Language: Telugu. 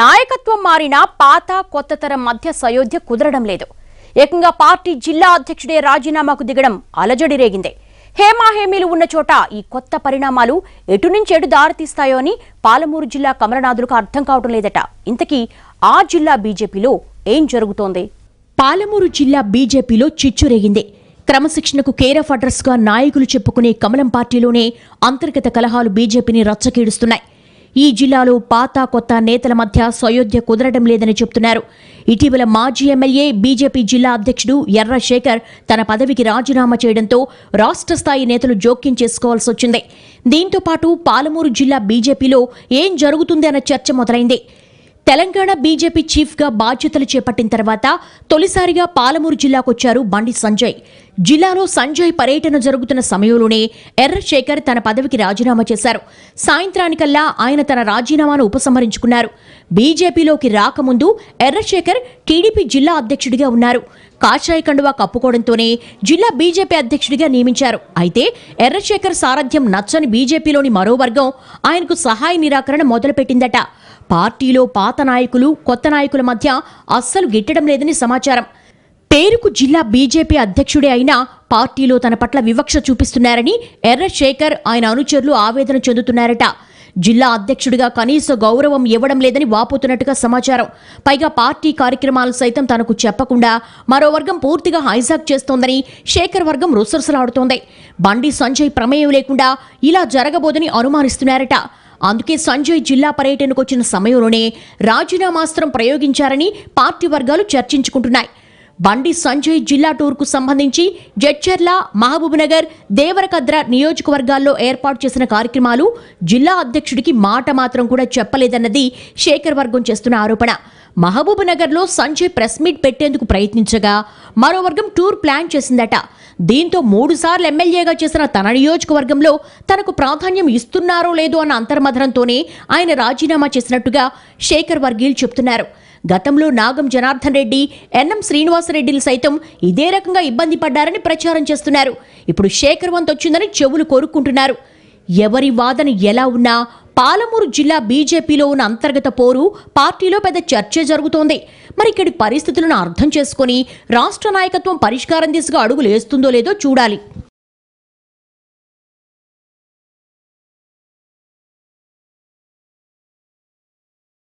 నాయకత్వం మారినా పాత కొత్త తరం మధ్య సయోధ్య కుదరడం లేదు ఏకంగా పార్టీ జిల్లా అధ్యక్షుడే రాజీనామాకు దిగడం అలజడి రేగిందే హేమాహేమీలు ఉన్న చోట ఈ కొత్త పరిణామాలు ఎటు నుంచి ఎటు దారితీస్తాయో అని పాలమూరు జిల్లా కమలనాథులకు అర్థం కావటం లేదట ఇంతకీ ఆ జిల్లా బీజేపీలో ఏం జరుగుతోంది పాలమూరు జిల్లా బీజేపీలో చిచ్చు రేగిందే క్రమశిక్షణకు కేర్ ఆఫ్ అడ్రస్గా నాయకులు చెప్పుకునే కమలం పార్టీలోనే అంతర్గత కలహాలు బీజేపీని రచ్చకీడుస్తున్నాయి ఈ జిల్లాలో పాత కొత్త నేతల మధ్య సయోధ్య కుదరడం లేదని చెబుతున్నారు ఇటీవల మాజీ ఎమ్మెల్యే బీజేపీ జిల్లా అధ్యక్షుడు ఎర్రశేఖర్ తన పదవికి రాజీనామా చేయడంతో రాష్ట్ర స్థాయి నేతలు జోక్యం చేసుకోవాల్సి వచ్చింది దీంతో పాటు పాలమూరు జిల్లా బీజేపీలో ఏం జరుగుతుంది అన్న చర్చ మొదలైంది తెలంగాణ బీజేపీ చీఫ్గా బాధ్యతలు చేపట్టిన తర్వాత తొలిసారిగా పాలమూరు జిల్లాకొచ్చారు బండి సంజయ్ జిల్లాలో సంజయ్ పర్యటన జరుగుతున్న సమయంలోనే ఎర్రశేఖర్ తన పదవికి రాజీనామా చేశారు సాయంత్రానికల్లా ఆయన తన రాజీనామాను ఉపసంహరించుకున్నారు బీజేపీలోకి రాకముందు ఎర్రశేఖర్ టీడీపీ జిల్లా అధ్యక్షుడిగా ఉన్నారు కాషాయ కండువా కప్పుకోవడంతోనే జిల్లా బీజేపీ అధ్యక్షుడిగా నియమించారు అయితే ఎర్రశేఖర్ సారథ్యం నచ్చని బీజేపీలోని మరో వర్గం ఆయనకు సహాయ నిరాకరణ మొదలుపెట్టిందట పార్టీలో పాత నాయకులు కొత్త నాయకుల మధ్య అస్సలు గిట్టడం లేదని సమాచారం పేరుకు జిల్లా బీజేపీ అధ్యక్షుడే అయినా పార్టీలో తన పట్ల వివక్ష చూపిస్తున్నారని ఎర్రశేఖర్ ఆయన అనుచరులు ఆవేదన చెందుతున్నారట జిల్లా అధ్యక్షుడిగా కనీస గౌరవం ఇవ్వడం లేదని వాపోతున్నట్టుగా సమాచారం పైగా పార్టీ కార్యక్రమాలు సైతం తనకు చెప్పకుండా మరో వర్గం పూర్తిగా హైజాక్ చేస్తోందని శేఖర్ వర్గం రుసరుసలాడుతోంది బండి సంజయ్ ప్రమేయం లేకుండా ఇలా జరగబోదని అనుమానిస్తున్నారట అందుకే సంజయ్ జిల్లా పర్యటనకు వచ్చిన సమయంలోనే రాజీనామాస్త్రం ప్రయోగించారని పార్టీ వర్గాలు చర్చించుకుంటున్నాయి బండి సంజయ్ జిల్లా టూర్కు సంబంధించి జడ్చర్ల మహబూబ్నగర్ దేవరకద్ర నియోజకవర్గాల్లో ఏర్పాటు చేసిన కార్యక్రమాలు జిల్లా అధ్యక్షుడికి మాట మాత్రం కూడా చెప్పలేదన్నది శేఖర్ వర్గం చేస్తున్న ఆరోపణ మహబూబ్నగర్లో సంజయ్ ప్రెస్ మీట్ పెట్టేందుకు ప్రయత్నించగా మరో వర్గం టూర్ ప్లాన్ చేసిందట దీంతో మూడుసార్లు ఎమ్మెల్యేగా చేసిన తన నియోజకవర్గంలో తనకు ప్రాధాన్యం ఇస్తున్నారో లేదో అన్న అంతర్మధనంతోనే ఆయన రాజీనామా చేసినట్టుగా శేఖర్ వర్గీయులు చెబుతున్నారు గతంలో నాగం జనార్దన్ రెడ్డి ఎన్ఎం శ్రీనివాసరెడ్డిలు సైతం ఇదే రకంగా ఇబ్బంది పడ్డారని ప్రచారం చేస్తున్నారు ఇప్పుడు శేఖర్ వంత్ వచ్చిందని చెవులు కోరుకుంటున్నారు ఎవరి వాదన ఎలా ఉన్నా పాలమూరు జిల్లా బీజేపీలో ఉన్న అంతర్గత పోరు పార్టీలో పెద్ద చర్చ జరుగుతోంది మరి ఇక్కడి పరిస్థితులను అర్థం చేసుకుని రాష్ట్ర నాయకత్వం పరిష్కారం దిశగా అడుగులు వేస్తుందో లేదో చూడాలి